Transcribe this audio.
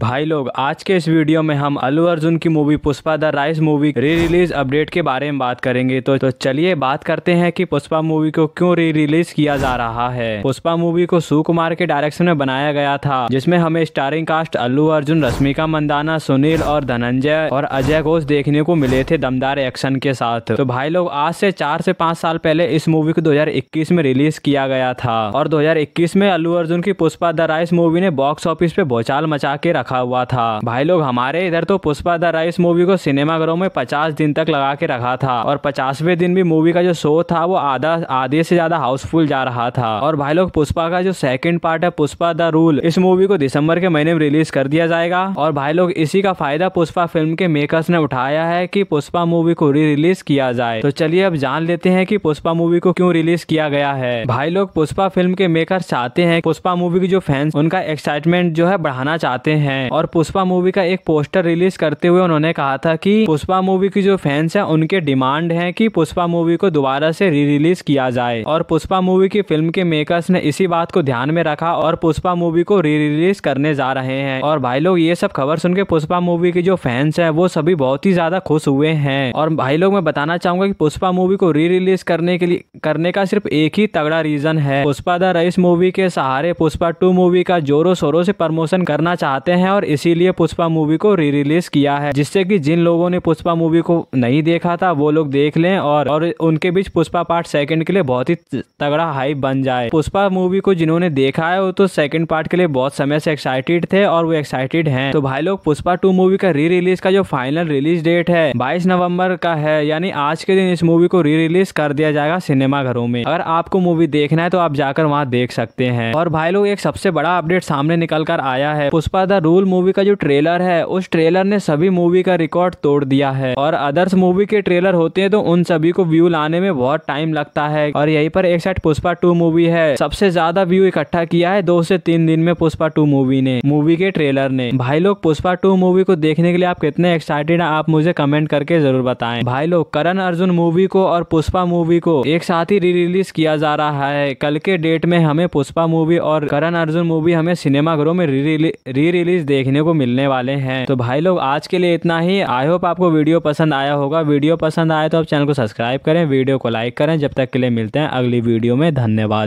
भाई लोग आज के इस वीडियो में हम अल्लू अर्जुन की movie Pushpa the rise movie re release update के बारे में बात करेंगे तो, तो चलिए बात करते हैं कि पुष्पा मूवी को क्यों री रिलीज किया जा रहा है पुष्पा मूवी को सुकुमार के डायरेक्शन में बनाया गया था जिसमें हमें स्टारिंग कास्ट अल्लू अर्जुन रश्मिका मंदाना सुनील और धनंजय और अजय घोष देखने को मिले थे दमदार एक्शन के साथ तो भाई लोग आज से चार से पाँच साल पहले इस मूवी को दो में रिलीज किया गया था और दो में अल्लू अर्जुन की पुष्पा द राइस मूवी ने बॉक्स ऑफिस पे भोचाल मचा के रखा रखा हुआ था भाई लोग हमारे इधर तो पुष्पा द राइस मूवी को सिनेमाघरों में पचास दिन तक लगा के रखा था और पचासवें दिन भी मूवी का जो शो था वो आधा आधे से ज्यादा हाउसफुल जा रहा था और भाई लोग पुष्पा का जो सेकंड पार्ट है पुष्पा द रूल इस मूवी को दिसंबर के महीने में रिलीज कर दिया जाएगा और भाई लोग इसी का फायदा पुष्पा फिल्म के मेकर्स ने उठाया है कि पुष्पा मूवी को री रिलीज किया जाए तो चलिए अब जान लेते हैं कि पुष्पा मूवी को क्यों रिलीज किया गया है भाई लोग पुष्पा फिल्म के मेकर चाहते हैं पुष्पा मूवी की जो फैंस उनका एक्साइटमेंट जो है बढ़ाना चाहते हैं हैं और पुष्पा मूवी का एक पोस्टर रिलीज करते हुए उन्होंने कहा था कि पुष्पा मूवी की जो फैंस हैं उनके डिमांड है कि पुष्पा मूवी को दोबारा से री रिलीज किया जाए और पुष्पा मूवी की फिल्म के मेकर्स ने इसी बात को ध्यान में रखा और पुष्पा मूवी को री रिलीज करने जा रहे हैं और भाई लोग ये सब खबर सुन के पुष्पा मूवी के जो फैंस है वो सभी बहुत ही ज्यादा खुश हुए हैं और भाई लोग मैं बताना चाहूंगा की पुष्पा मूवी को री रिलीज करने के लिए करने का सिर्फ एक ही तगड़ा रीजन है पुष्पा द रईस मूवी के सहारे पुष्पा टू मूवी का जोरों शोरों से प्रमोशन करना चाहते हैं हैं और इसीलिए पुष्पा मूवी को री रिलीज किया है जिससे कि जिन लोगों ने पुष्पा मूवी को नहीं देखा था वो लोग देख लें और, और उनके बीच पुष्पा पार्ट सेकंड के लिए बहुत ही तगड़ा हाइप बन जाए पुष्पा मूवी को जिन्होंने देखा है वो तो सेकंड पार्ट के लिए बहुत समय से एक्साइटेड थे और वो एक्साइटेड है तो भाई लोग पुष्पा टू मूवी का री रिलीज का जो फाइनल रिलीज डेट है बाईस नवम्बर का है यानी आज के दिन इस मूवी को री रिलीज कर दिया जाएगा सिनेमा घरों में अगर आपको मूवी देखना है तो आप जाकर वहाँ देख सकते हैं और भाई लोग एक सबसे बड़ा अपडेट सामने निकल कर आया है पुष्पा द मॉड्यूल मूवी का जो ट्रेलर है उस ट्रेलर ने सभी मूवी का रिकॉर्ड तोड़ दिया है और अदर्स मूवी के ट्रेलर होते हैं तो उन सभी को व्यू लाने में बहुत टाइम लगता है और यही पर एक साइड पुष्पा टू मूवी है सबसे ज्यादा व्यू इकट्ठा किया है दो से तीन दिन में पुष्पा टू मूवी ने मूवी के ट्रेलर ने भाई लोग पुष्पा टू मूवी को देखने के लिए आप कितने एक्साइटेड आप मुझे कमेंट करके जरूर बताएं भाई लोग करण अर्जुन मूवी को और पुष्पा मूवी को एक साथ ही री रिलीज किया जा रहा है कल के डेट में हमें पुष्पा मूवी और करण अर्जुन मूवी हमें सिनेमा घरों में री रिलीज सीरीज देखने को मिलने वाले हैं तो भाई लोग आज के लिए इतना ही आई होप आपको वीडियो पसंद आया होगा वीडियो पसंद आए तो आप चैनल को सब्सक्राइब करें वीडियो को लाइक करें जब तक के लिए मिलते हैं अगली वीडियो में धन्यवाद